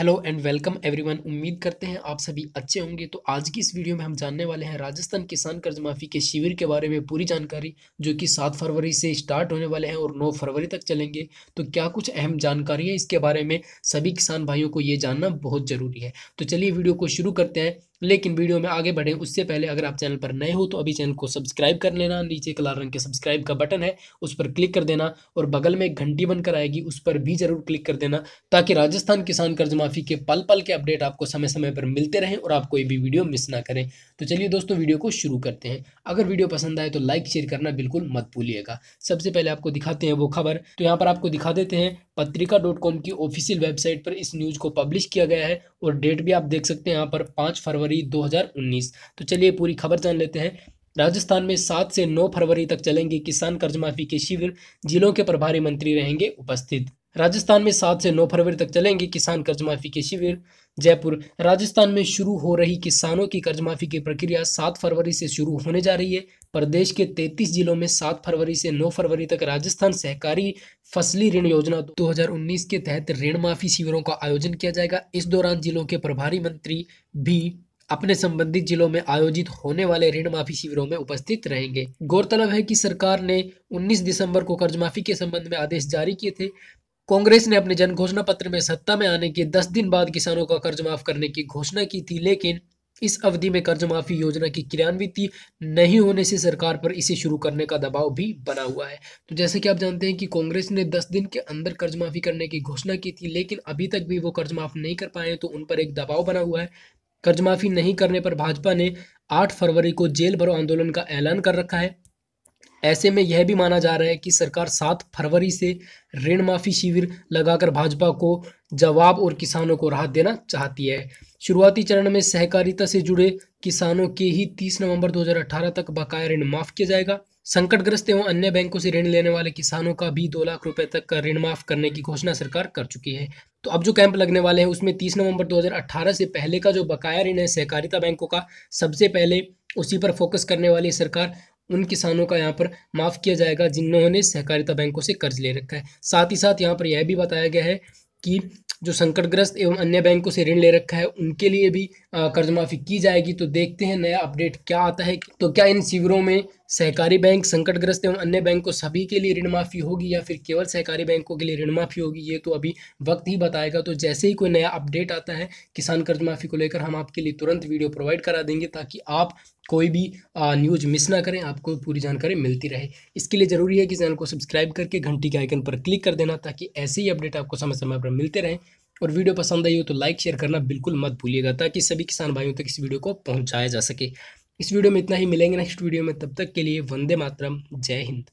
hello and welcome everyone उम्मीद करते हैं आप सभी अच्छे होंगे तो आज की इस वीडियो में हम जानने वाले हैं राजस्थान किसान कर्ज माफ़ी के शिविर के बारे में पूरी जानकारी जो कि सात फरवरी से स्टार्ट होने वाले हैं और नौ फरवरी तक चलेंगे तो क्या कुछ अहम जानकारियाँ इसके बारे में सभी किसान भाइयों को ये जानना बहुत ज़रूरी है तो चलिए वीडियो को शुरू करते हैं लेकिन वीडियो में आगे बढ़ें उससे पहले अगर आप चैनल पर नए हो तो अभी चैनल को सब्सक्राइब कर लेना नीचे लाल रंग के सब्सक्राइब का बटन है उस पर क्लिक कर देना और बगल में एक घंटी बनकर आएगी उस पर भी जरूर क्लिक कर देना ताकि राजस्थान किसान कर्ज माफ़ी के पल पल के अपडेट आपको समय समय पर मिलते रहें और आप कोई भी वीडियो मिस ना करें तो चलिए दोस्तों वीडियो को शुरू करते हैं अगर वीडियो पसंद आए तो लाइक शेयर करना बिल्कुल मत भूलिएगा सबसे पहले आपको दिखाते हैं वो खबर तो यहाँ पर आपको दिखा देते हैं पत्रिका डॉट कॉम की ऑफिशियल वेबसाइट पर इस न्यूज़ को पब्लिश किया गया है और डेट भी आप देख सकते हैं यहाँ पर पाँच फरवरी 2019 तो चलिए पूरी खबर जान लेते हैं राजस्थान में सात से नौ फरवरी तक चलेंगे किसान कर्ज माफी के शिविर जिलों के प्रभारी मंत्री रहेंगे उपस्थित राजस्थान में सात से नौ फरवरी तक चलेंगे किसान कर्ज माफी के शिविर जयपुर राजस्थान में शुरू हो रही किसानों की कर्ज माफी की प्रक्रिया सात फरवरी से शुरू होने जा रही है प्रदेश के तैतीस जिलों में सात फरवरी से नौ फरवरी तक राजस्थान सहकारी फसली ऋण योजना 2019 के तहत ऋण माफी शिविरों का आयोजन किया जाएगा इस दौरान जिलों के प्रभारी मंत्री भी अपने संबंधित जिलों में आयोजित होने वाले ऋण माफी शिविरों में उपस्थित रहेंगे गौरतलब है कि सरकार ने 19 दिसंबर को कर्ज माफी के संबंध में आदेश जारी किए थे कांग्रेस ने अपने जन घोषणा पत्र में सत्ता में आने के दस दिन बाद किसानों का कर्ज माफ करने की घोषणा की थी लेकिन इस अवधि में कर्ज माफी योजना की क्रियान्विति नहीं होने से सरकार पर इसे शुरू करने का दबाव भी बना हुआ है तो जैसे कि आप जानते हैं कि कांग्रेस ने 10 दिन के अंदर कर्ज माफी करने की घोषणा की थी लेकिन अभी तक भी वो कर्ज माफ नहीं कर पाए तो उन पर एक दबाव बना हुआ है कर्ज माफी नहीं करने पर भाजपा ने 8 फरवरी को जेल भरो आंदोलन का ऐलान कर रखा है ऐसे में यह भी माना जा रहा है कि सरकार सात फरवरी से ऋण माफी शिविर लगाकर भाजपा को जवाब और किसानों को राहत देना चाहती है शुरुआती चरण में सहकारिता से जुड़े किसानों के ही 30 नवंबर 2018 तक बकाया ऋण माफ किया जाएगा संकटग्रस्त एवं अन्य बैंकों से ऋण लेने वाले किसानों का भी दो लाख रुपए तक का ऋण माफ करने की घोषणा सरकार कर चुकी है तो अब जो कैंप लगने वाले हैं उसमें 30 नवंबर 2018 से पहले का जो बकाया ऋण है सहकारिता बैंकों का सबसे पहले उसी पर फोकस करने वाली सरकार उन किसानों का यहाँ पर माफ़ किया जाएगा जिन्होंने सहकारिता बैंकों से कर्ज ले रखा है साथ ही साथ यहाँ पर यह भी बताया गया है कि जो संकटग्रस्त एवं अन्य बैंकों से ऋण ले रखा है उनके लिए भी कर्ज माफ़ी की जाएगी तो देखते हैं नया अपडेट क्या आता है तो क्या इन शिविरों में सहकारी बैंक संकटग्रस्त एवं अन्य बैंक को सभी के लिए ऋण माफी होगी या फिर केवल सहकारी बैंकों के लिए ऋण माफी होगी ये तो अभी वक्त ही बताएगा तो जैसे ही कोई नया अपडेट आता है किसान कर्ज माफी को लेकर हम आपके लिए तुरंत वीडियो प्रोवाइड करा देंगे ताकि आप कोई भी न्यूज मिस ना करें आपको पूरी जानकारी मिलती रहे इसके लिए जरूरी है कि चैनल को सब्सक्राइब करके घंटी के आइकन पर क्लिक कर देना ताकि ऐसे ही अपडेट आपको समय समय पर मिलते रहें और वीडियो पसंद आई हो तो लाइक शेयर करना बिल्कुल मत भूलिएगा ताकि सभी किसान भाइयों तक इस वीडियो को पहुंचाया जा सके इस वीडियो में इतना ही मिलेंगे नेक्स्ट वीडियो में तब तक के लिए वंदे मातरम जय हिंद